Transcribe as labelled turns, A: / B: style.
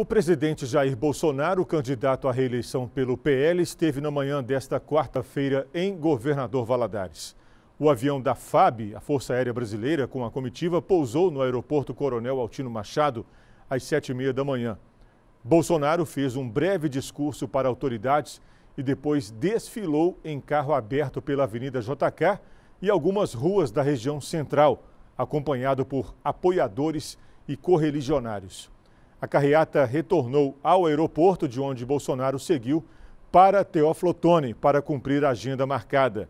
A: O presidente Jair Bolsonaro, candidato à reeleição pelo PL, esteve na manhã desta quarta-feira em Governador Valadares. O avião da FAB, a Força Aérea Brasileira, com a comitiva, pousou no aeroporto Coronel Altino Machado às sete e meia da manhã. Bolsonaro fez um breve discurso para autoridades e depois desfilou em carro aberto pela Avenida JK e algumas ruas da região central, acompanhado por apoiadores e correligionários. A carreata retornou ao aeroporto de onde Bolsonaro seguiu para Teófilo Otoni para cumprir a agenda marcada.